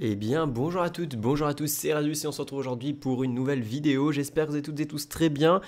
Eh bien bonjour à toutes, bonjour à tous, c'est Radius et on se retrouve aujourd'hui pour une nouvelle vidéo, j'espère que vous êtes toutes et tous très bien.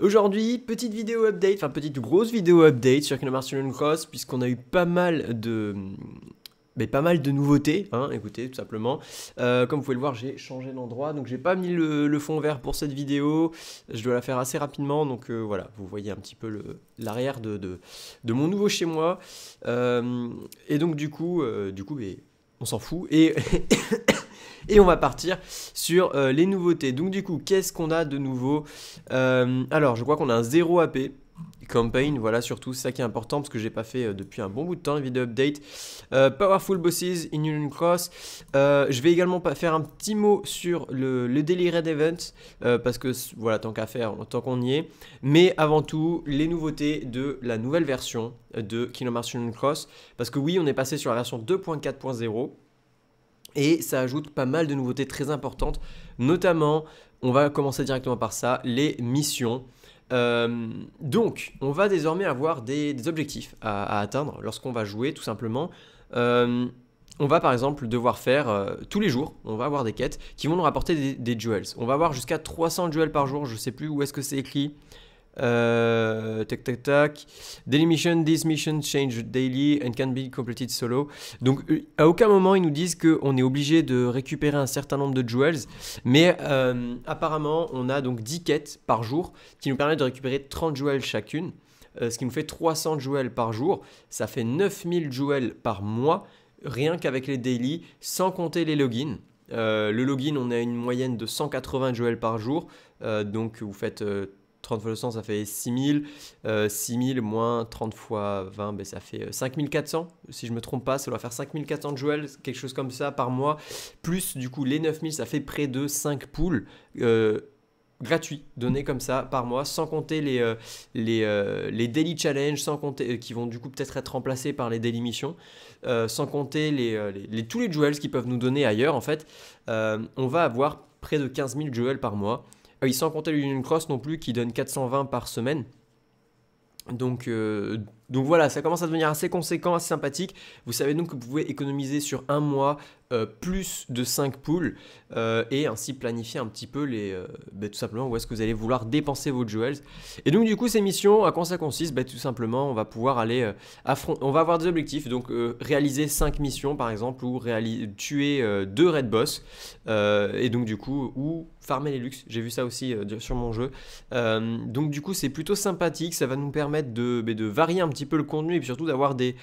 Aujourd'hui, petite vidéo update, enfin petite grosse vidéo update sur Kingdom Hearts Cross, puisqu'on a eu pas mal de... Mais pas mal de nouveautés, hein, écoutez, tout simplement. Euh, comme vous pouvez le voir, j'ai changé d'endroit, donc j'ai pas mis le, fond vert pour cette vidéo. Je dois la faire assez rapidement, donc euh, voilà, vous voyez un petit peu l'arrière de, de, mon nouveau chez moi. Euh, et donc du coup, du coup, mais on s'en fout. Et, et on va partir sur euh, les nouveautés. Donc du coup, qu'est-ce qu'on a de nouveau euh, Alors, je crois qu'on a un 0 AP. Campaign, voilà surtout, ça qui est important parce que j'ai pas fait euh, depuis un bon bout de temps une vidéo update. Powerful Bosses, in Union Cross. je vais également pas faire un petit mot sur le, le Daily Red Event parce que voilà, tant qu'à faire, tant qu'on y est. Mais avant tout, les nouveautés de la nouvelle version de Kingdom Union Cross parce que oui, on est passé sur la version 2.4.0. Et ça ajoute pas mal de nouveautés très importantes, notamment, on va commencer directement par ça, les missions. Euh, donc, on va désormais avoir des, objectifs à, atteindre lorsqu'on va jouer, tout simplement. Euh, on va par exemple devoir faire euh, tous les jours, on va avoir des quêtes qui vont nous rapporter des, des duels. On va avoir jusqu'à 300 duels par jour, je ne sais plus où est-ce que c'est écrit. Euh, tac tac tac. Daily mission, this mission change daily and can be completed solo. Donc euh, à aucun moment ils nous disent qu'on est obligé de récupérer un certain nombre de jewels, mais euh, apparemment on a donc 10 quêtes par jour qui nous permettent de récupérer 30 jewels chacune, ce qui nous fait 300 jewels par jour. Ça fait 9000 jewels par mois, rien qu'avec les daily, sans compter les logins. le login, on a une moyenne de 180 jewels par jour, donc vous faites 30 fois 200, ça fait 6000. Euh, 6000 moins 30 fois 20, ben, ça fait 5400. Euh, si je me trompe pas, ça doit faire 5400 de quelque chose comme ça par mois. Plus, du coup, les 9000, ça fait près de 5 poules. Euh, gratuits donnés comme ça par mois sans compter les, euh, les, les daily challenges sans compter qui vont du coup peut-être être remplacés par les daily missions sans compter les, tous les jewels qu'ils peuvent nous donner ailleurs en fait on va avoir près de 15 000 jewels par mois ah sans compter l'Union Cross non plus qui donne 420 par semaine. Donc euh, donc voilà, ça commence à devenir assez conséquent, assez sympathique. Vous savez donc que vous pouvez économiser sur un mois euh, plus de 5 poules euh, et ainsi planifier un petit peu les, euh, bah, tout simplement où est-ce que vous allez vouloir dépenser vos jewels. Et donc du coup ces missions, à quoi ça consiste bah, Tout simplement on va pouvoir aller affronter, on va avoir des objectifs, donc réaliser 5 missions par exemple ou tuer 2 red boss et donc du coup ou farmer les luxes, j'ai vu ça aussi sur mon jeu. donc du coup c'est plutôt sympathique, ça va nous permettre de, bah, de varier un petit peu le contenu et puis surtout d'avoir des,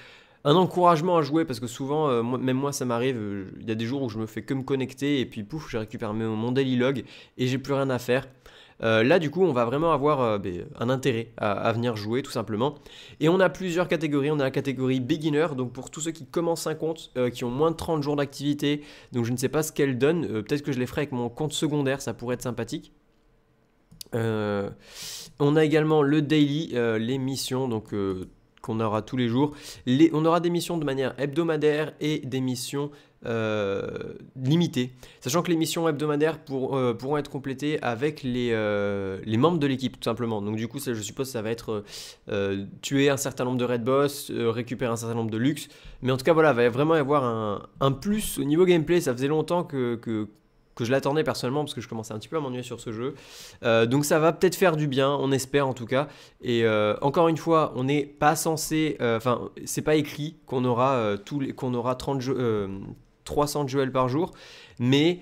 un encouragement à jouer parce que souvent, euh, même moi ça m'arrive, euh, il y a des jours où je me fais que me connecter et puis pouf, je récupère mon, daily log et j'ai plus rien à faire. Euh, là du coup on va vraiment avoir ben, un intérêt à, à, venir jouer tout simplement. Et on a plusieurs catégories, on a la catégorie beginner, donc pour tous ceux qui commencent un compte, qui ont moins de 30 jours d'activité, donc je ne sais pas ce qu'elle donne, peut-être que je les ferai avec mon compte secondaire, ça pourrait être sympathique. on a également le daily, les missions, donc qu'on aura tous les jours. Les, on aura des missions de manière hebdomadaire et des missions euh, limitées. Sachant que les missions hebdomadaires euh, pourront être complétées avec euh, les, membres de l'équipe, tout simplement. Donc du coup, ça, je suppose ça va être tuer un certain nombre de Red Boss, récupérer un certain nombre de luxe. Mais en tout cas, voilà, va vraiment y avoir un, plus au niveau gameplay. Ça faisait longtemps que que je l'attendais personnellement parce que je commençais un petit peu à m'ennuyer sur ce jeu. Euh, donc ça va peut-être faire du bien, on espère en tout cas. Et euh, encore une fois, on n'est pas censé, euh, enfin c'est pas écrit qu'on aura tous qu'on aura 30 300 duels par jour, mais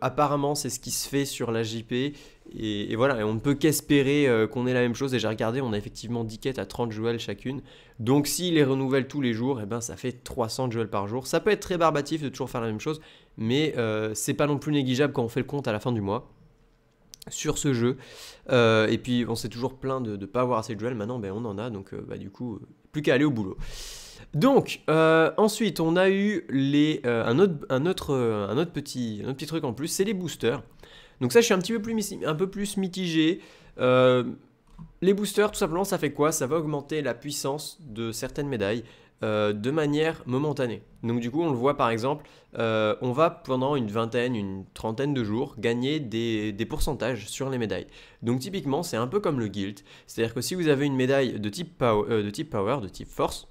apparemment c'est ce qui se fait sur la JP et, voilà, on ne peut qu'espérer euh, qu'on ait la même chose. Et j'ai regardé, on a effectivement 10 quêtes à 30 joules chacune. Donc s'il les renouvelle tous les jours, et eh ben, ça fait 300 joules par jour. Ça peut être très barbatif de toujours faire la même chose, mais euh, c'est pas non plus négligeable quand on fait le compte à la fin du mois sur ce jeu. Euh, et puis on s'est toujours plein de ne pas avoir assez de jewels. Maintenant, ben, on en a, donc bah, du coup, plus qu'à aller au boulot. Donc, ensuite, on a eu les, un, autre, un, autre, un, autre petit, un autre petit truc en plus, c'est les boosters. Donc ça, je suis un petit peu plus, un peu plus mitigé. Euh, les boosters, tout simplement, ça fait quoi Ça va augmenter la puissance de certaines médailles euh, de manière momentanée. Donc du coup, on le voit par exemple, euh, on va pendant une vingtaine, une trentaine de jours gagner des, pourcentages sur les médailles. Donc typiquement, c'est un peu comme le guild. C'est-à-dire que si vous avez une médaille de type, de type, power, de type force,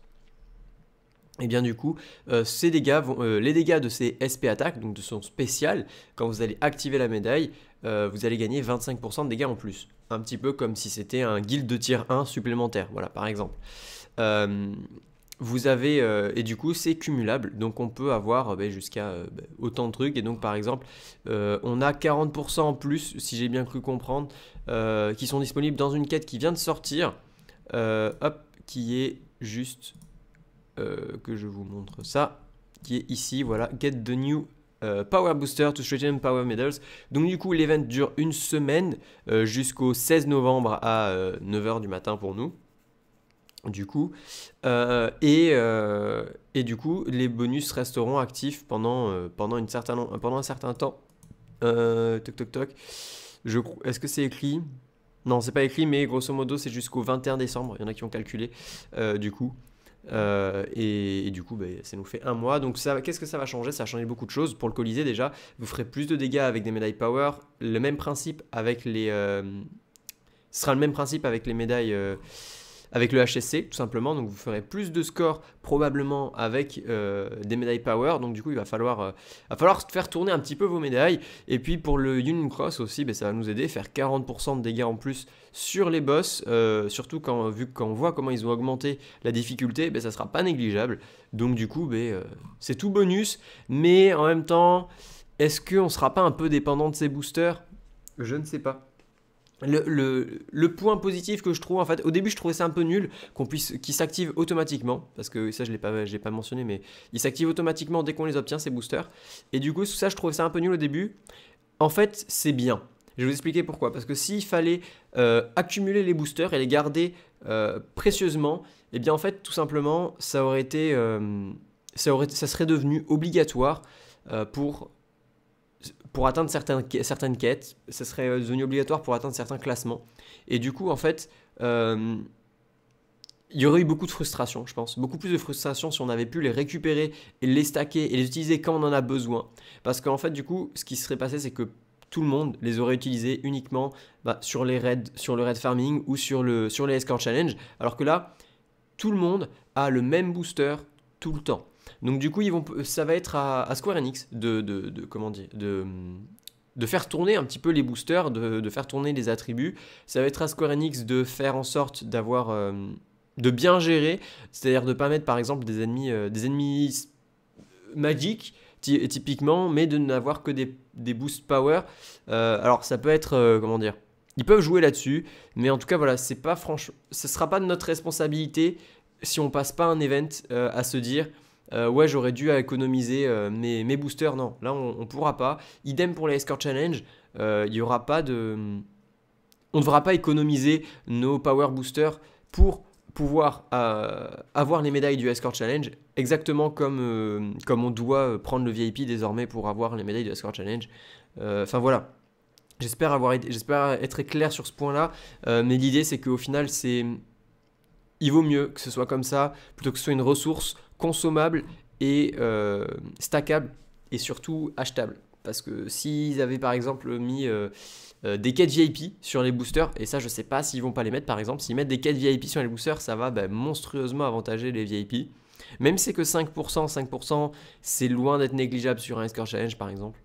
et eh bien du coup, euh, euh, les dégâts de ces SP attaques, donc de son spécial, quand vous allez activer la médaille, euh, vous allez gagner 25% de dégâts en plus. Un petit peu comme si c'était un guild de tir 1 supplémentaire, voilà, par exemple. vous avez, et du coup, c'est cumulable, donc on peut avoir ben, jusqu'à ben, autant de trucs, et donc par exemple, on a 40% en plus, si j'ai bien cru comprendre, qui sont disponibles dans une quête qui vient de sortir, hop, qui est juste euh, que je vous montre ça, qui est ici, voilà, Get the New euh, Power Booster to strengthen Power Medals. Donc du coup, l'event dure une semaine euh, jusqu'au 16 novembre à 9h du matin pour nous. Du coup, et, et, du coup, les bonus resteront actifs pendant, pendant, une certain, pendant un certain temps. toc toc toc. Est-ce que c'est écrit Non, c'est pas écrit, mais grosso modo, c'est jusqu'au 21 décembre. Il y en a qui ont calculé, du coup. Euh, et, du coup, bah, ça nous fait un mois. Donc, qu'est-ce que ça va changer Ça va changer beaucoup de choses. Pour le Colisée, déjà, vous ferez plus de dégâts avec des médailles power. Le même principe avec les. Euh, ce sera le même principe avec les médailles. Euh, avec le HSC tout simplement. Donc vous ferez plus de scores probablement avec euh, des médailles power. Donc du coup il euh, va falloir, faire tourner un petit peu vos médailles. Et puis pour le Union Cross aussi, ben, ça va nous aider à faire 40% de dégâts en plus sur les boss. Euh, surtout quand, vu qu'on voit comment ils ont augmenté la difficulté, ça ben, ça sera pas négligeable. Donc du coup ben, c'est tout bonus. Mais en même temps, est-ce qu'on sera pas un peu dépendant de ces boosters Je ne sais pas le, point positif que je trouve, en fait, au début je trouvais ça un peu nul qu'on puisse, qu'ils s'active automatiquement, parce que ça je l'ai pas, pas mentionné, mais il s'active automatiquement dès qu'on les obtient ces boosters. Et du coup, ça je trouvais ça un peu nul au début. En fait, c'est bien. Je vais vous expliquer pourquoi. Parce que s'il fallait euh, accumuler les boosters et les garder euh, précieusement, eh bien en fait, tout simplement, ça aurait été, euh, ça aurait, ça serait devenu obligatoire pour pour atteindre certaines, quêtes, ce serait zone euh, obligatoire pour atteindre certains classements. Et du coup, en fait, euh, il y aurait eu beaucoup de frustration, je pense. Beaucoup plus de frustration si on avait pu les récupérer, et les stacker et les utiliser quand on en a besoin. Parce qu'en fait, du coup, ce qui serait passé, c'est que tout le monde les aurait utilisés uniquement bah, sur les raids, sur le raid farming ou sur, le, sur les escort challenge. Alors que là, tout le monde a le même booster tout le temps. Donc du coup, ils vont, ça va être à, Square Enix de, comment dire, de, de faire tourner un petit peu les boosters, de, faire tourner les attributs. Ça va être à Square Enix de faire en sorte d'avoir, euh, de bien gérer, c'est-à-dire de pas mettre par exemple des ennemis, euh, des ennemis magiques typiquement, mais de n'avoir que des, des boosts power. Euh, alors ça peut être, comment dire, ils peuvent jouer là-dessus, mais en tout cas voilà, c'est pas franchement, ce sera pas de notre responsabilité si on passe pas un event à se dire euh, ouais, j'aurais dû économiser euh, mes, boosters. Non, là, on, ne pourra pas. Idem pour les Escort Challenge, il euh, n'y aura pas de. On ne devra pas économiser nos Power Boosters pour pouvoir avoir les médailles du Escort Challenge, exactement comme, comme on doit prendre le VIP désormais pour avoir les médailles du Escort Challenge. Enfin voilà, J'espère avoir j'espère être clair sur ce point-là, mais l'idée c'est qu'au final c'est il vaut mieux que ce soit comme ça, plutôt que ce soit une ressource consommable et euh, stackable et surtout achetable. Parce que s'ils avaient par exemple mis euh, euh, des quêtes VIP sur les boosters, et ça je sais pas s'ils vont pas les mettre par exemple, s'ils mettent des quêtes VIP sur les boosters, ça va ben, monstrueusement avantager les VIP. Même si c'est que 5%, 5%, c'est loin d'être négligeable sur un score challenge par exemple.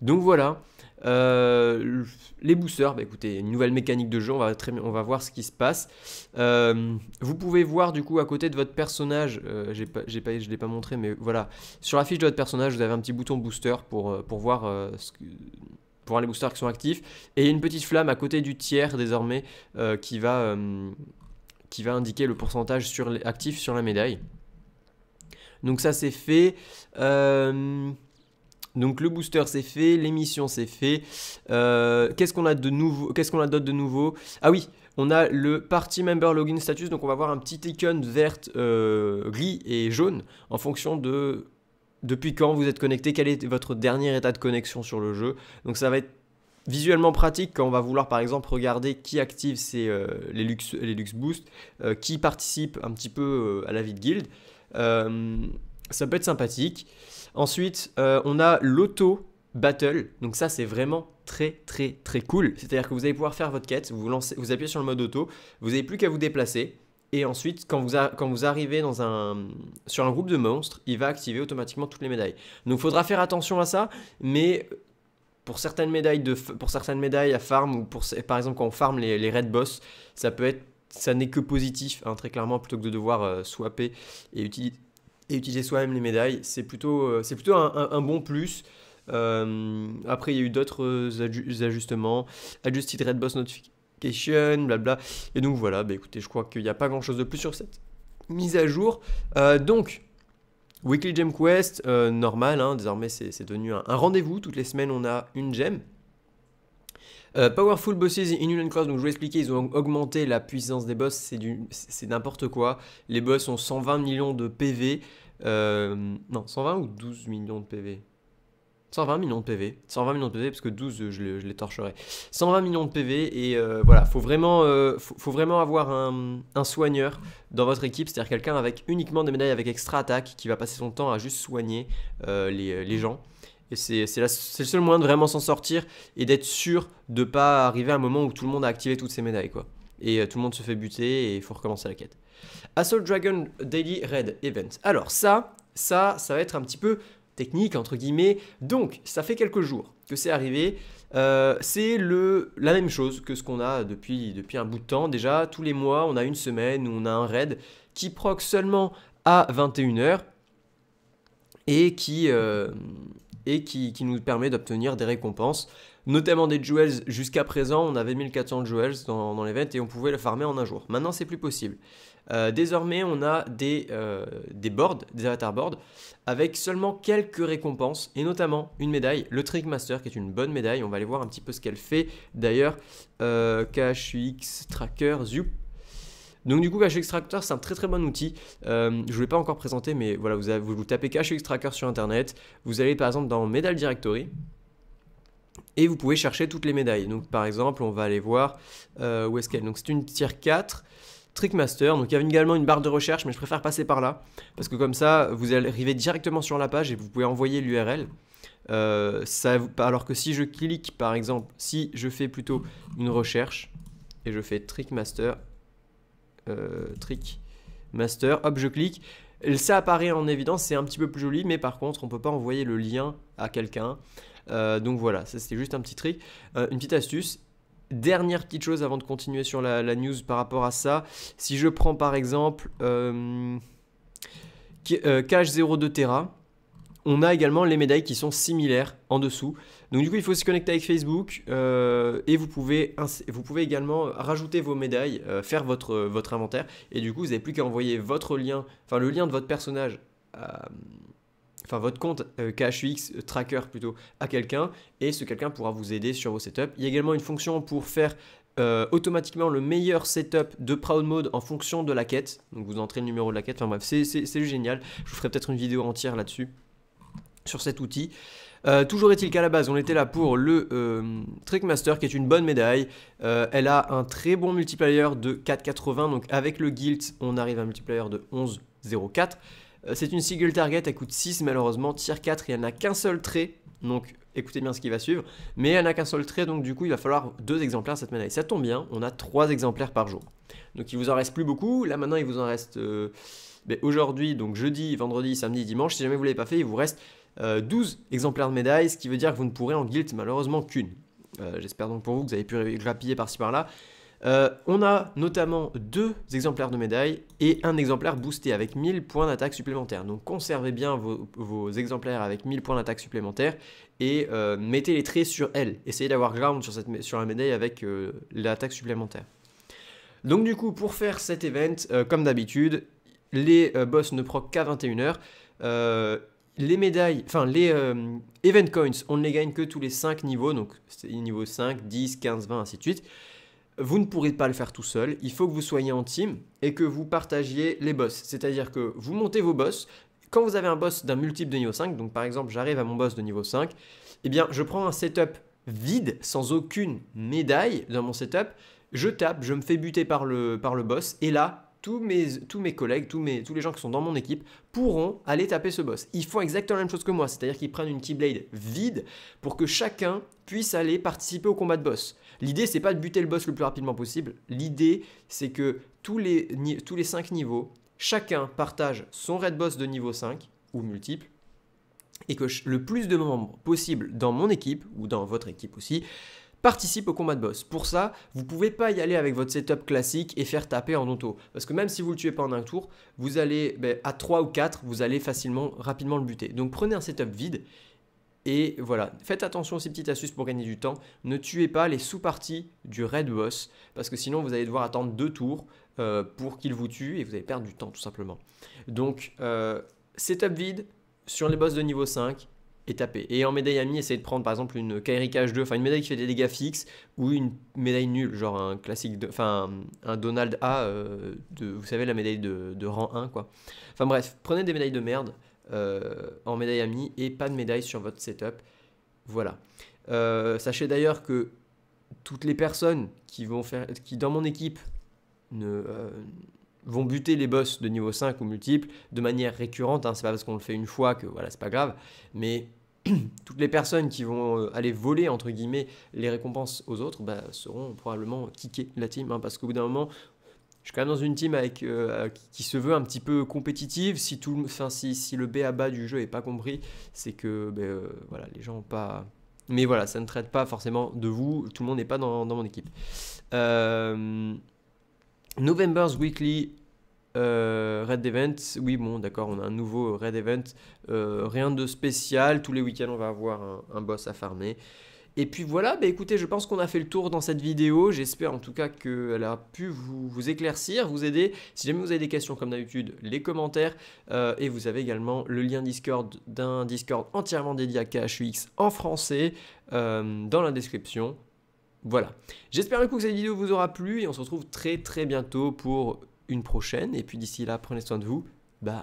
Donc voilà. Euh, les boosters, bah, écoutez, une nouvelle mécanique de jeu, on va, on va voir ce qui se passe. Euh, vous pouvez voir du coup à côté de votre personnage, euh, j'ai pas, je ne l'ai pas montré, mais voilà, sur la fiche de votre personnage, vous avez un petit bouton booster pour, pour voir pour les boosters qui sont actifs, et une petite flamme à côté du tiers désormais qui, va, qui va indiquer le pourcentage sur, actif sur la médaille. Donc ça c'est fait. Euh, donc le booster c'est fait, l'émission c'est fait. Euh, qu'est-ce qu'on a de nouveau Qu'est-ce qu'on a de nouveau Ah oui, on a le Party Member Login Status, donc on va avoir un petit icône verte, euh, gris et jaune en fonction de depuis quand vous êtes connecté, quel est votre dernier état de connexion sur le jeu. Donc ça va être visuellement pratique quand on va vouloir par exemple regarder qui active euh, les, luxe les qui participe un petit peu à la vie de guild. ça peut être sympathique. Ensuite, euh, on a l'auto battle. Donc ça, c'est vraiment très très très cool. C'est-à-dire que vous allez pouvoir faire votre quête, vous, lancez, vous appuyez sur le mode auto, vous n'avez plus qu'à vous déplacer. Et ensuite, quand vous, arrivez sur un groupe de monstres, il va activer automatiquement toutes les médailles. Donc il faudra faire attention à ça, mais pour certaines médailles, pour certaines médailles à farm, ou par exemple quand on farm les, red boss, ça peut être ça n'est que positif, hein, très clairement, plutôt que de devoir euh, swapper et utiliser et utiliser soi-même les médailles. C'est plutôt, euh, c'est plutôt un, bon plus. Euh, après, il y a eu d'autres ajustements. Adjusted Red Boss Notification, blabla. Et donc voilà, bah écoutez, je crois qu'il n'y a pas grand-chose de plus sur cette mise à jour. Euh, donc, Weekly Gem Quest, normal, hein. désormais c'est devenu un, un rendez-vous. Toutes les semaines, on a une gemme. Euh, Powerful Bosses in Union Cross, donc je vous expliquer, ils ont augmenté la puissance des boss, c'est n'importe quoi. Les boss ont 120 millions de PV. Euh, non, 120 ou 12 millions de PV 120 millions de PV. 120 millions de PV, parce que 12, je, les torcherai. 120 millions de PV, et euh, voilà, faut vraiment, faut, vraiment avoir un, soigneur dans votre équipe, c'est-à-dire quelqu'un avec uniquement des médailles avec extra attaque, qui va passer son temps à juste soigner les, les, gens. Et c'est le seul moyen de vraiment s'en sortir et d'être sûr de pas arriver à un moment où tout le monde a activé toutes ses médailles, quoi. Et euh, tout le monde se fait buter et il faut recommencer la quête. Assault Dragon Daily Red Event. Alors ça, ça, ça va être un petit peu technique, entre guillemets. Donc, ça fait quelques jours que c'est arrivé. Euh, c'est la même chose que ce qu'on a depuis, depuis un bout de temps. Déjà, tous les mois, on a une semaine où on a un raid qui proc seulement à 21h et qui... Euh, et qui, nous permet d'obtenir des récompenses, notamment des jewels. Jusqu'à présent, on avait 1400 jewels dans, dans l'event et on pouvait le farmer en un jour. Maintenant, c'est plus possible. Euh, désormais, on a euh, des, boards, des avatar boards, avec seulement quelques récompenses, et notamment une médaille, le Trickmaster qui est une bonne médaille. On va aller voir un petit peu ce qu'elle fait. D'ailleurs, euh, KHUX Tracker Zup donc du coup, Cache Extractor, c'est un très très bon outil. Euh, je ne l'ai pas encore présenté, mais voilà, vous, tapez Cache Extractor sur Internet. Vous allez par exemple dans Medal Directory. Et vous pouvez chercher toutes les médailles. Donc par exemple, on va aller voir euh, où est-ce qu'elle Donc c'est une tier 4. Trickmaster. Donc il y avait également une barre de recherche, mais je préfère passer par là. Parce que comme ça, vous arrivez directement sur la page et vous pouvez envoyer l'URL. Euh, alors que si je clique, par exemple, si je fais plutôt une recherche et je fais Trickmaster, euh, trick Master. Hop, je clique. Ça apparaît en évidence, c'est un petit peu plus joli, mais par contre, on peut pas envoyer le lien à quelqu'un. Euh, donc voilà, ça c'était juste un petit trick, euh, une petite astuce. Dernière petite chose avant de continuer sur la, news par rapport à ça. Si je prends par exemple Cache 02 Tera, on a également les médailles qui sont similaires en dessous. Donc du coup, il faut se connecter avec Facebook euh, et vous pouvez, vous pouvez également rajouter vos médailles, euh, faire votre, euh, votre inventaire. Et du coup, vous n'avez plus qu'à envoyer votre lien, enfin le lien de votre personnage, enfin votre compte KHUX Tracker plutôt, à quelqu'un. Et ce quelqu'un pourra vous aider sur vos setups. Il y a également une fonction pour faire automatiquement le meilleur setup de Proud Mode en fonction de la quête. Donc vous entrez le numéro de la quête. Enfin bref, c'est génial. Je vous ferai peut-être une vidéo entière là-dessus sur cet outil. Euh, toujours est-il qu'à la base, on était là pour le euh, Trickmaster, qui est une bonne médaille. Euh, elle a un très bon multiplayer de 4,80, donc avec le Guilt, on arrive à un multiplayer de 11,04. C'est une single target, elle coûte 6 malheureusement, tier 4 il et en a qu'un seul trait, donc écoutez bien ce qui va suivre, mais il en a qu'un seul trait, donc du coup il va falloir deux exemplaires cette médaille. Ça tombe bien, on a trois exemplaires par jour. Donc il vous en reste plus beaucoup, là maintenant il vous en reste... Ben, aujourd'hui, donc jeudi, vendredi, samedi, dimanche, si jamais vous ne l'avez pas fait, il vous reste 12 euh, exemplaires de médailles, ce qui veut dire que vous ne pourrez en Guilt malheureusement qu'une. Euh, j'espère donc pour vous que vous avez pu grappiller par-ci par-là. Euh, on a notamment deux exemplaires de médailles et un exemplaire boosté avec 1000 points d'attaque supplémentaires. Donc conservez bien vos, exemplaires avec 1000 points d'attaque supplémentaires et mettez les traits sur elle. Essayez d'avoir ground sur, cette, sur, la médaille avec l'attaque supplémentaire. Donc du coup, pour faire cet event, comme d'habitude, les boss ne proc qu'à 21h les médailles, enfin les euh, event coins, on ne les gagne que tous les 5 niveaux, donc c'est niveau 5, 10, 15, 20, ainsi de suite. Vous ne pourrez pas le faire tout seul, il faut que vous soyez en team et que vous partagiez les boss. C'est-à-dire que vous montez vos boss, quand vous avez un boss d'un multiple de niveau 5, donc par exemple j'arrive à mon boss de niveau 5, et eh bien je prends un setup vide, sans aucune médaille dans mon setup, je tape, je me fais buter par le, par le boss, et là, tous mes, tous mes collègues, tous, tous les gens qui sont dans mon équipe pourront aller taper ce boss. Ils font exactement la même chose que moi, c'est-à-dire qu'ils prennent une Keyblade vide pour que chacun puisse aller participer au combat de boss. L'idée, c'est pas de buter le boss le plus rapidement possible. L'idée, c'est que tous les, tous les 5 niveaux, chacun partage son Red boss de niveau 5 ou multiple et que le plus de membres possible dans mon équipe ou dans votre équipe aussi participe au combat de boss. Pour ça, vous pouvez pas y aller avec votre setup classique et faire taper en auto. Parce que même si vous le tuez pas en un tour, vous allez ben, à 3 ou 4, vous allez facilement, rapidement le buter. Donc prenez un setup vide et voilà, faites attention à ces petites astuces pour gagner du temps. Ne tuez pas les sous-parties du red boss, parce que sinon vous allez devoir attendre deux tours euh, pour qu'il vous tue et vous allez perdre du temps tout simplement. Donc, euh, setup vide sur les boss de niveau 5, et taper. Et en médaille amie, essayez de prendre par exemple une Kairi 2 enfin une médaille qui fait des dégâts fixes ou une médaille nulle, genre un classique, enfin un Donald A, euh, de, vous savez, la médaille de, rang 1 quoi. Enfin bref, prenez des médailles de merde euh, en médaille ami et pas de médaille sur votre setup. Voilà. Euh, sachez d'ailleurs que toutes les personnes qui vont faire, qui dans mon équipe ne, vont buter les boss de niveau 5 ou multiples de manière récurrente. Hein. C'est pas parce qu'on le fait une fois que voilà, c'est pas grave. Mais toutes les personnes qui vont euh, aller voler entre guillemets les récompenses aux autres bah, seront probablement kickées de la team hein. parce qu'au bout d'un moment je suis quand même dans une team avec, euh, qui se veut un petit peu compétitive. Si, tout, enfin, si, si le B à bas du jeu est pas compris, c'est que bah, euh, voilà, les gens n'ont pas. Mais voilà, ça ne traite pas forcément de vous. Tout le monde n'est pas dans, dans, mon équipe. Euh... November's Weekly euh, Red Event, oui bon d'accord, on a un nouveau euh, Red Event, euh, rien de spécial, tous les week-ends on va avoir un, boss à farmer. Et puis voilà, bah écoutez, je pense qu'on a fait le tour dans cette vidéo, j'espère en tout cas qu'elle a pu vous, éclaircir, vous aider. Si jamais vous avez des questions comme d'habitude, les commentaires, et vous avez également le lien Discord d'un Discord entièrement dédié à KHUX en français dans la description. Voilà. J'espère que cette vidéo vous aura plu et on se retrouve très très bientôt pour une prochaine. Et puis d'ici là, prenez soin de vous. Bye